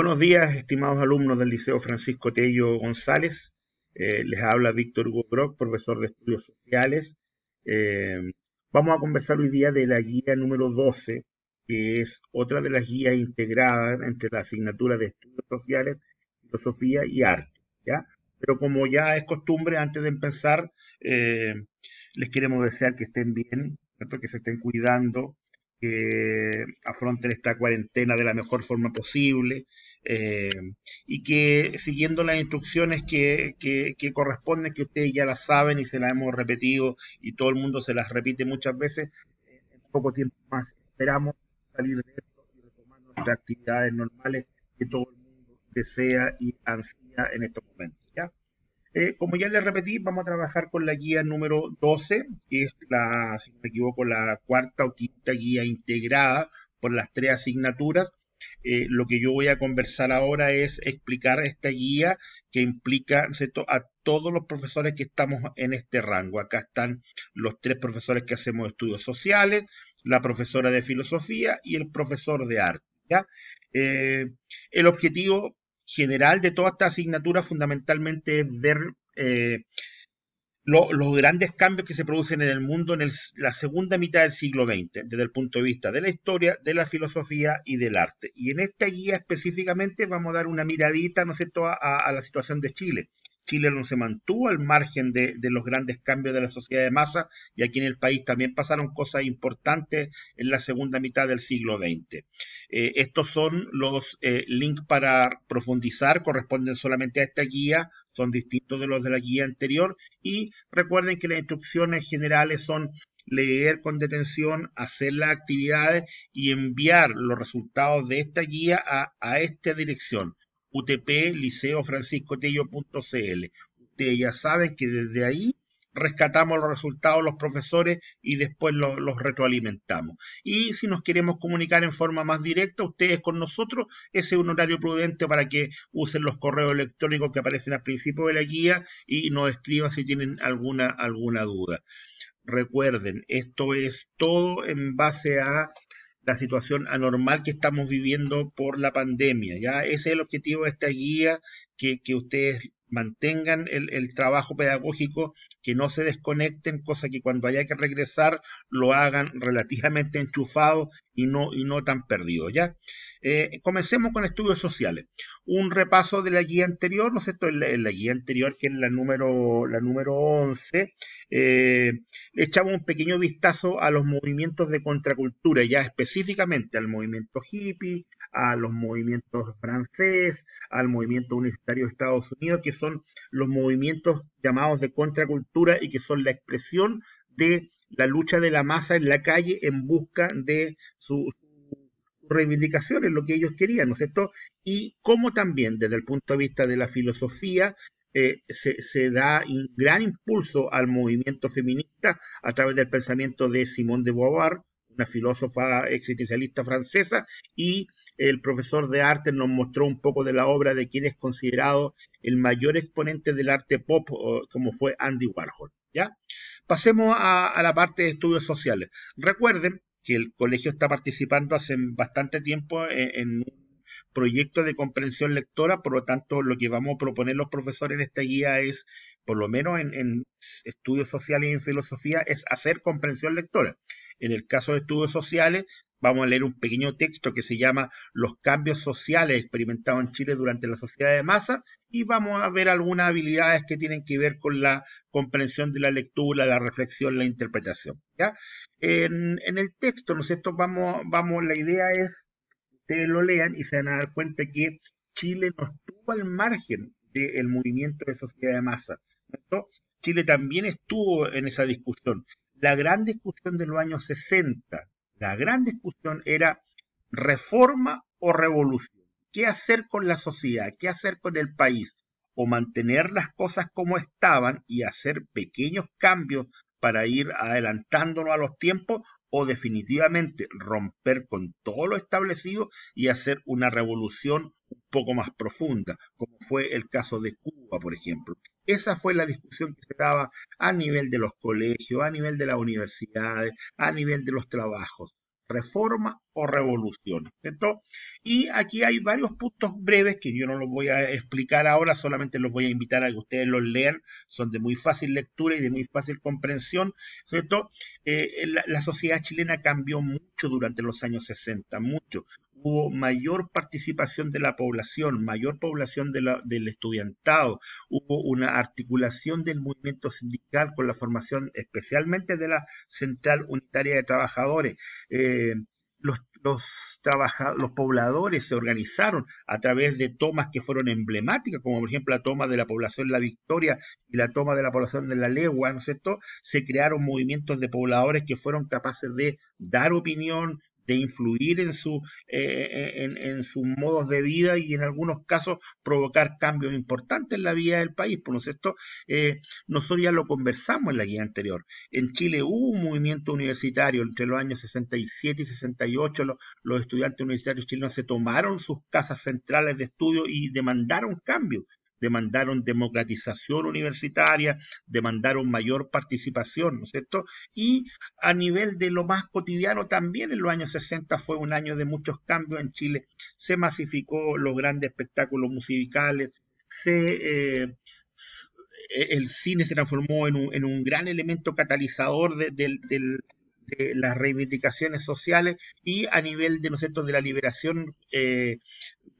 Buenos días, estimados alumnos del Liceo Francisco Tello González. Eh, les habla Víctor Hugo profesor de Estudios Sociales. Eh, vamos a conversar hoy día de la guía número 12, que es otra de las guías integradas entre la asignatura de Estudios Sociales, Filosofía y Arte. ¿ya? Pero como ya es costumbre, antes de empezar, eh, les queremos desear que estén bien, que se estén cuidando, que afronten esta cuarentena de la mejor forma posible eh, y que siguiendo las instrucciones que, que, corresponden, que ustedes ya las saben y se las hemos repetido y todo el mundo se las repite muchas veces, en poco tiempo más esperamos salir de esto y retomar nuestras actividades normales que todo el mundo desea y ansía en estos momentos. Eh, como ya les repetí, vamos a trabajar con la guía número 12, que es la, si no me equivoco, la cuarta o quinta guía integrada por las tres asignaturas. Eh, lo que yo voy a conversar ahora es explicar esta guía que implica ¿cierto? a todos los profesores que estamos en este rango. Acá están los tres profesores que hacemos estudios sociales, la profesora de filosofía y el profesor de arte. Eh, el objetivo general de toda esta asignatura fundamentalmente es ver eh, los grandes cambios que se producen en el mundo en la segunda mitad del siglo XX, desde el punto de vista de la historia, de la filosofía y del arte. Y en esta guía específicamente vamos a dar una miradita, ¿no es cierto?, a la situación de Chile. Chile no se mantuvo al margen de, los grandes cambios de la sociedad de masa y aquí en el país también pasaron cosas importantes en la segunda mitad del siglo XX. Eh, estos son los eh, links para profundizar, corresponden solamente a esta guía, son distintos de los de la guía anterior y recuerden que las instrucciones generales son leer con detención, hacer las actividades y enviar los resultados de esta guía a esta dirección UTP Liceo Francisco Tello.cl. Ustedes ya saben que desde ahí rescatamos los resultados los profesores y después los, retroalimentamos. Y si nos queremos comunicar en forma más directa, ustedes con nosotros, ese es un horario prudente para que usen los correos electrónicos que aparecen al principio de la guía y nos escriban si tienen alguna, alguna duda. Recuerden, esto es todo en base a la situación anormal que estamos viviendo por la pandemia. ¿ya? Ese es el objetivo de esta guía que, que ustedes mantengan el, trabajo pedagógico, que no se desconecten, cosa que cuando haya que regresar lo hagan relativamente enchufado y no, y no tan perdido. ¿ya? Eh, comencemos con estudios sociales. Un repaso de la guía anterior, ¿no es En la, guía anterior, que es la número, la número 11, eh, echamos un pequeño vistazo a los movimientos de contracultura, ya específicamente al movimiento hippie, a los movimientos francés, al movimiento universitario de Estados Unidos, que son los movimientos llamados de contracultura y que son la expresión de la lucha de la masa en la calle en busca de sus reivindicaciones, lo que ellos querían, ¿no es cierto? Y cómo también desde el punto de vista de la filosofía eh, se, se, da un gran impulso al movimiento feminista a través del pensamiento de Simone de Beauvoir, una filósofa existencialista francesa, y el profesor de arte nos mostró un poco de la obra de quien es considerado el mayor exponente del arte pop, como fue Andy Warhol. ¿ya? Pasemos a, la parte de estudios sociales. Recuerden que el colegio está participando hace bastante tiempo e, en, un proyecto de comprensión lectora, por lo tanto lo que vamos a proponer los profesores en esta guía es, por lo menos en, en estudios sociales y en filosofía, es hacer comprensión lectora. En el caso de estudios sociales, vamos a leer un pequeño texto que se llama Los cambios sociales experimentados en Chile durante la sociedad de masa y vamos a ver algunas habilidades que tienen que ver con la comprensión de la lectura, la reflexión, la interpretación. ¿ya? En, el texto, nosotros Vamos, vamos, la idea es que lo lean y se van a dar cuenta que Chile no estuvo al margen del movimiento de sociedad de masa. Chile también estuvo en esa discusión. La gran discusión de los años 60, la gran discusión era reforma o revolución. ¿Qué hacer con la sociedad? ¿Qué hacer con el país? O mantener las cosas como estaban y hacer pequeños cambios para ir adelantándonos a los tiempos o definitivamente romper con todo lo establecido y hacer una revolución un poco más profunda, como fue el caso de Cuba, por ejemplo. Esa fue la discusión que se daba a nivel de los colegios, a nivel de las universidades, a nivel de los trabajos reforma o revolución. Y aquí hay varios puntos breves que yo no los voy a explicar ahora, solamente los voy a invitar a que ustedes los lean, son de muy fácil lectura y de muy fácil comprensión. ¿cierto? Eh, la, la, sociedad chilena cambió mucho durante los años 60, mucho hubo mayor participación de la población, mayor población del estudiantado, hubo una articulación del movimiento sindical con la formación especialmente de la Central Unitaria de Trabajadores. Eh, los, los pobladores se organizaron a través de tomas que fueron emblemáticas, como por ejemplo la toma de la población La Victoria y la toma de la población de La Legua, ¿no es cierto? Se crearon movimientos de pobladores que fueron capaces de dar opinión, de influir en, su, eh, eh, sus modos de vida y en algunos casos provocar cambios importantes en la vida del país, Por lo cierto? Eh, nosotros ya lo conversamos en la guía anterior. En Chile hubo un movimiento universitario entre los años 67 y 68, los estudiantes universitarios chilenos se tomaron sus casas centrales de estudio y demandaron cambios demandaron democratización universitaria, demandaron mayor participación, ¿no es cierto? Y a nivel de lo más cotidiano, también en los años 60 fue un año de muchos cambios en Chile. Se masificó los grandes espectáculos musicales, eh, e, el cine se transformó en un, gran elemento catalizador del, de este, las reivindicaciones sociales y a nivel de, de la liberación, eh,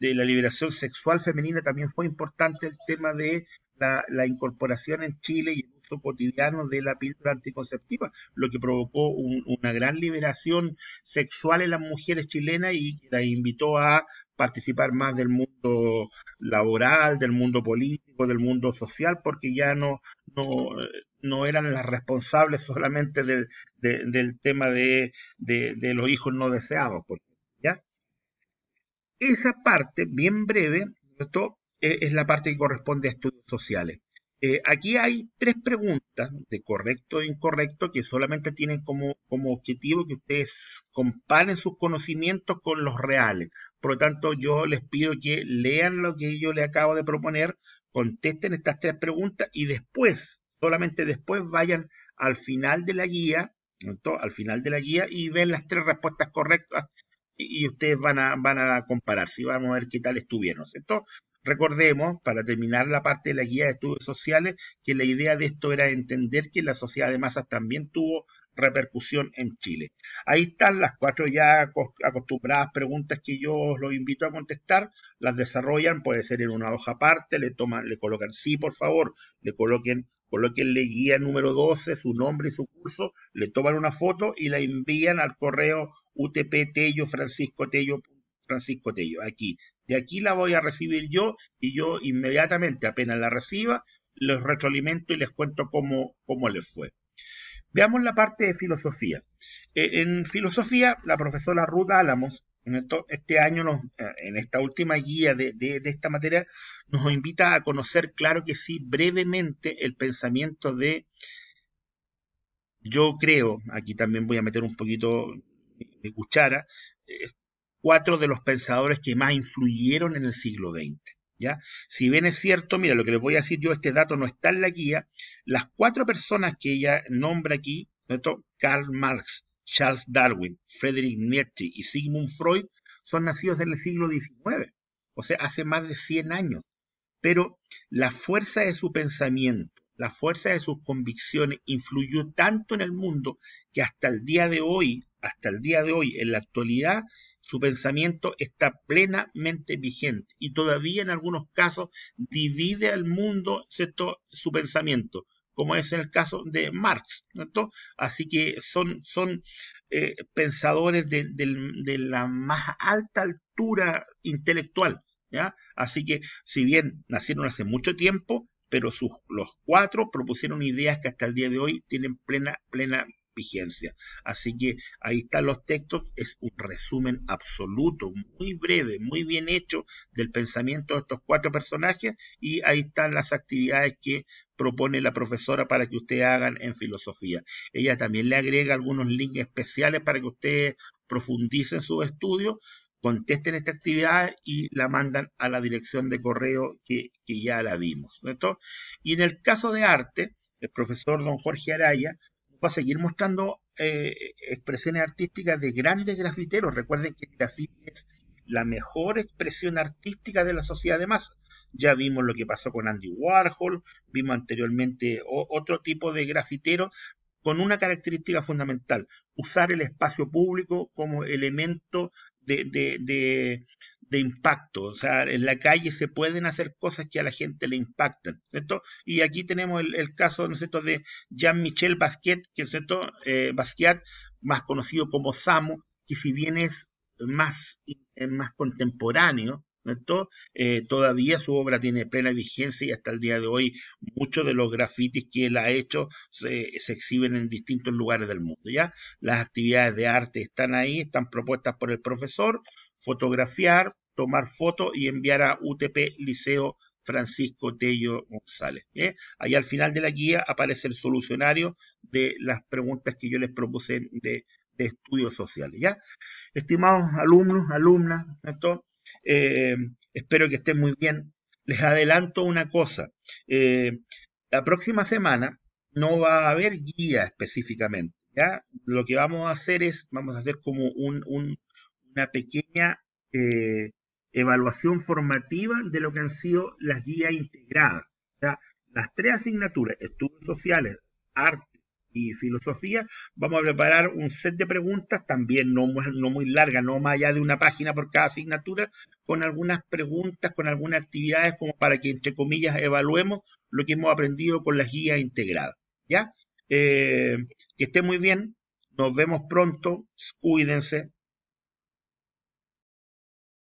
de la liberación sexual femenina también fue importante el tema de la, incorporación en Chile y el uso cotidiano de la píldora anticonceptiva, lo que provocó una gran liberación sexual en las mujeres chilenas y las invitó a participar más del mundo laboral, del mundo político, del mundo social, porque ya no no eran las responsables solamente del, tema de, los hijos no deseados. ¿ya? Esa parte, bien breve, esto eh, es la parte que corresponde a estudios sociales. Eh, aquí hay tres preguntas de correcto e incorrecto que solamente tienen como, como objetivo que ustedes comparen sus conocimientos con los reales. Por lo tanto, yo les pido que lean lo que yo les acabo de proponer, contesten estas tres preguntas y después solamente después vayan al final de la guía, al final de la guía y ven las tres respuestas correctas y, ustedes van a, van a comparar, si vamos a ver qué tal estuvieron, ¿cierto? Recordemos, para terminar la parte de la guía de estudios sociales, que la idea de esto era entender que la sociedad de masas también tuvo repercusión en Chile. Ahí están las cuatro ya acostumbradas preguntas que yo os los invito a contestar. Las desarrollan, puede ser en una hoja aparte, le toman, le colocan sí, por favor, le coloquen que le guía número 12, su nombre y su curso, le toman una foto y la envían al correo UTP Tello francisco tello, aquí. De aquí la voy a recibir yo y yo inmediatamente, apenas la reciba, los retroalimento y les cuento cómo, cómo les fue. Veamos la parte de filosofía. E, en filosofía, la profesora Ruth Álamos este año, eh, en esta última guía de, esta materia, nos invita a conocer, claro que sí, brevemente el pensamiento de yo creo, aquí también voy a meter un poquito de cuchara, eh, cuatro de los pensadores que más influyeron en el siglo XX. ¿ya? Si bien es cierto, mira, lo que les voy a decir yo, este dato no está en la guía, las cuatro personas que ella nombra aquí, Karl Marx, Charles Darwin, Friedrich Nietzsche y Sigmund Freud son nacidos en el siglo XIX, o sea, hace más de 100 años. Pero la fuerza de su pensamiento, la fuerza de sus convicciones influyó tanto en el mundo que hasta el día de hoy, hasta el día de hoy, en la actualidad, su pensamiento está plenamente vigente y todavía en algunos casos divide al mundo su pensamiento como es el caso de Marx. ¿no? Así que son, son eh, pensadores de, de, la más alta altura intelectual. ¿ya? Así que si bien nacieron hace mucho tiempo, pero sus, los cuatro propusieron ideas que hasta el día de hoy tienen plena, plena vigencia. Así que ahí están los textos, es un resumen absoluto, muy breve, muy bien hecho del pensamiento de estos cuatro personajes y ahí están las actividades que propone la profesora para que ustedes hagan en filosofía. Ella también le agrega algunos links especiales para que ustedes profundicen sus estudios, contesten esta actividad y la mandan a la dirección de correo que, ya la vimos. Y en el caso de arte, el profesor don Jorge Araya va a seguir mostrando eh, expresiones artísticas de grandes grafiteros. Recuerden que el grafiti es la mejor expresión artística de la sociedad de masa. Ya vimos lo que pasó con Andy Warhol, vimos anteriormente otro tipo de grafitero con una característica fundamental, usar el espacio público como elemento de, de impacto. O sea, en la calle se pueden hacer cosas que a la gente le impactan, ¿cierto? Y aquí tenemos el, caso, ¿no es cierto?, de Jean-Michel Basquiat, que, es cierto?, eh, Basquiat, más conocido como Samo, que si bien es más, eh, más contemporáneo, ¿no cierto?, eh, todavía su obra tiene plena vigencia y hasta el día de hoy muchos de los grafitis que él ha hecho se, se, exhiben en distintos lugares del mundo. ¿ya? Las actividades de arte están ahí, están propuestas por el profesor, fotografiar, tomar fotos y enviar a UTP Liceo Francisco Tello González. ¿eh? Ahí al final de la guía aparece el solucionario de las preguntas que yo les propuse de, estudios sociales. ¿ya? Estimados alumnos, alumnas, eh, espero que estén muy bien. Les adelanto una cosa. Eh, la próxima semana no va a haber guía específicamente. ¿ya? Lo que vamos a hacer es, vamos a hacer como un, un pequeña eh, evaluación formativa de lo que han sido las guías integradas. las tres asignaturas, estudios sociales, arte y filosofía, vamos a preparar un set de preguntas, también no, muy larga, no más allá de una página por cada asignatura, con algunas preguntas, con algunas actividades como para que, entre comillas, evaluemos lo que hemos aprendido con las guías integradas. ¿Ya? Eh, que esté muy bien, nos vemos pronto, cuídense,